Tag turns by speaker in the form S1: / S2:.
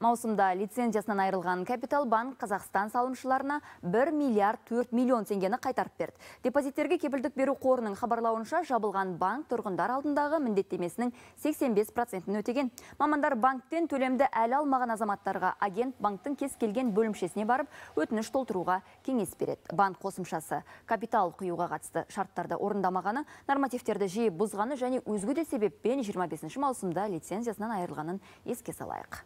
S1: Маусымда лицензиясынан айырылған Капитал банк Қазақстан салымшыларына 1 миллиард 4 миллион теңгені қайтарып берді. Депозиттерге кепілдік беру қорының хабарлауынша жабылған банк тұрғындар алдындағы міндеттемесінің 85%-ін өтеген. Мамандар банктен төлемді әлі алмаған азаматтарға агент банктың кез келген бөлімшесіне барып, өтініш толтыруға кеңес береді. Банк қосымшасы капитал құюға қатысты шарттарды орындамағаны, нормативтерді жиі бұзғаны және өзге де себеппен 25 маусымда лицензиясынан айырылғанын еске салайық